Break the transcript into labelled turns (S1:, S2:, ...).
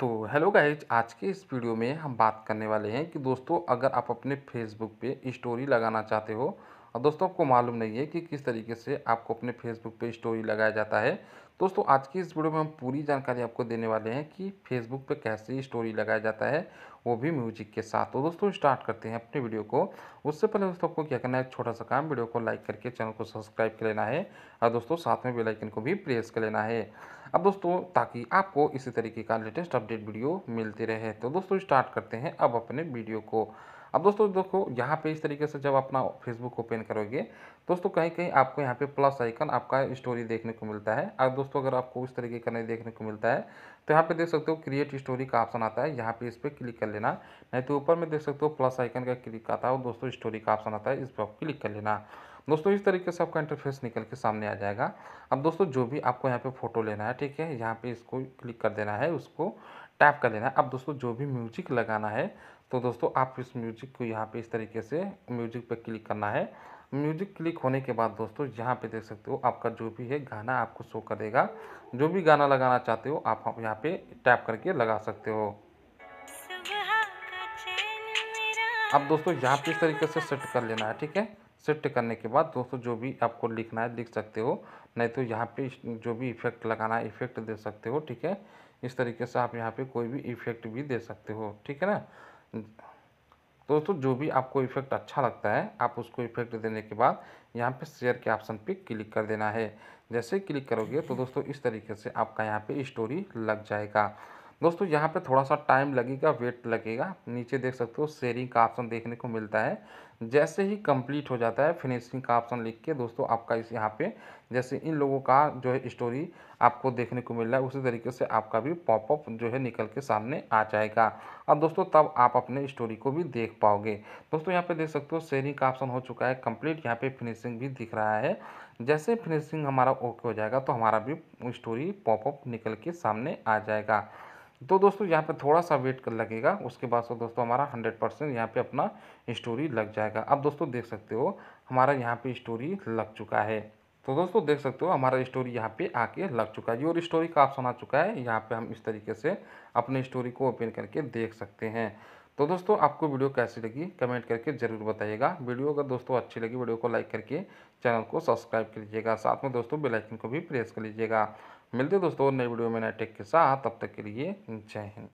S1: तो hello guys आज के इस वीडियो में हम बात करने वाले हैं कि दोस्तों अगर आप अपने फेसबुक पे स्टोरी लगाना चाहते हो और दोस्तों आपको मालूम नहीं है कि किस तरीके से आपको अपने फेसबुक पे स्टोरी लगाया जाता है दोस्तों आज की इस वीडियो में हम पूरी जानकारी आपको देने वाले हैं कि फेसबुक पे कैसे स्टोरी लगाया जाता है वो भी म्यूजिक के साथ तो दोस्तों स्टार्ट करते हैं अपने वीडियो को उससे पहले दोस्तों आपको क्या करना है छोटा सा काम वीडियो को लाइक करके चैनल को सब्सक्राइब कर लेना है और दोस्तों साथ में बेलाइकन को भी प्रेस कर लेना है अब दोस्तों ताकि आपको इसी तरीके का लेटेस्ट अपडेट वीडियो मिलती रहे तो दोस्तों स्टार्ट करते हैं अब अपने वीडियो को अब दोस्तों देखो यहाँ पे इस तरीके से जब अपना फेसबुक ओपन करोगे दोस्तों कहीं कहीं आपको यहाँ पे प्लस आइकन आपका स्टोरी देखने को मिलता है और दोस्तों अगर आपको उस तरीके का नहीं देखने को मिलता है तो यहाँ पे देख सकते हो क्रिएट स्टोरी का ऑप्शन आता है यहाँ पे इस पर क्लिक कर लेना नहीं तो ऊपर में देख सकते हो प्लस आइकन का क्लिक आता है और दोस्तों स्टोरी का ऑप्शन आता है इस पर आप क्लिक कर लेना दोस्तों इस तरीके से आपका इंटरफेस निकल के सामने आ जाएगा अब दोस्तों जो भी आपको यहाँ पे फ़ोटो लेना है ठीक है यहाँ पे इसको क्लिक कर देना है उसको टैप कर लेना है अब दोस्तों जो भी म्यूजिक लगाना है तो दोस्तों आप इस म्यूजिक को यहाँ पे इस तरीके से म्यूजिक पे क्लिक करना है म्यूजिक क्लिक होने के बाद दोस्तों यहाँ पे देख सकते हो आपका जो भी है गाना आपको शो करेगा जो भी गाना लगाना चाहते हो आप यहाँ पे टैप करके लगा सकते हो अब दोस्तों यहाँ पे इस तरीके से सेट कर लेना है ठीक है शिफ्ट करने के बाद दोस्तों जो भी आपको लिखना है लिख सकते हो नहीं तो यहाँ पे जो भी इफ़ेक्ट लगाना है इफ़ेक्ट दे सकते हो ठीक है इस तरीके से आप यहाँ पे कोई भी इफ़ेक्ट भी दे सकते हो ठीक है ना दोस्तों जो भी आपको इफ़ेक्ट अच्छा लगता है आप उसको इफ़ेक्ट देने के बाद यहाँ पे शेयर के ऑप्शन पे क्लिक कर देना है जैसे क्लिक करोगे तो दोस्तों इस तरीके से आपका यहाँ पे स्टोरी लग जाएगा दोस्तों यहाँ पे थोड़ा सा टाइम लगेगा वेट लगेगा नीचे देख सकते हो शेयरिंग का ऑप्शन देखने को मिलता है जैसे ही कंप्लीट हो जाता है फिनिशिंग का ऑप्शन लिख के दोस्तों आपका इस यहाँ पे जैसे इन लोगों का जो है स्टोरी आपको देखने को मिल रहा है उसी तरीके से आपका भी पॉपअप जो है निकल के सामने आ जाएगा और दोस्तों तब आप अपने स्टोरी को भी देख पाओगे दोस्तों यहाँ पे देख सकते हो शेयरिंग का ऑप्शन हो चुका है कम्प्लीट यहाँ पे फिनिशिंग भी दिख रहा है जैसे फिनिशिंग हमारा ओके हो जाएगा तो हमारा भी स्टोरी पॉपअप निकल के सामने आ जाएगा तो दोस्तों यहाँ पे थोड़ा सा वेट कर लगेगा उसके बाद से दोस्तों हमारा हंड्रेड परसेंट यहाँ पर अपना स्टोरी लग जाएगा अब दोस्तों देख सकते हो हमारा यहाँ पे स्टोरी लग चुका है तो दोस्तों देख सकते हो हमारा स्टोरी यहाँ पे आके लग चुका है और स्टोरी का ऑप्शन आ चुका है यहाँ पे हम इस तरीके से अपने स्टोरी को ओपन करके देख सकते हैं तो दोस्तों आपको वीडियो कैसी लगी कमेंट करके ज़रूर बताइएगा वीडियो अगर दोस्तों अच्छी लगी वीडियो को लाइक करके चैनल को सब्सक्राइब कर लीजिएगा साथ में दोस्तों बेल आइकन को भी प्रेस कर लीजिएगा मिलते दोस्तों नई वीडियो में नए टेक के साथ तब तक के लिए जय हिंद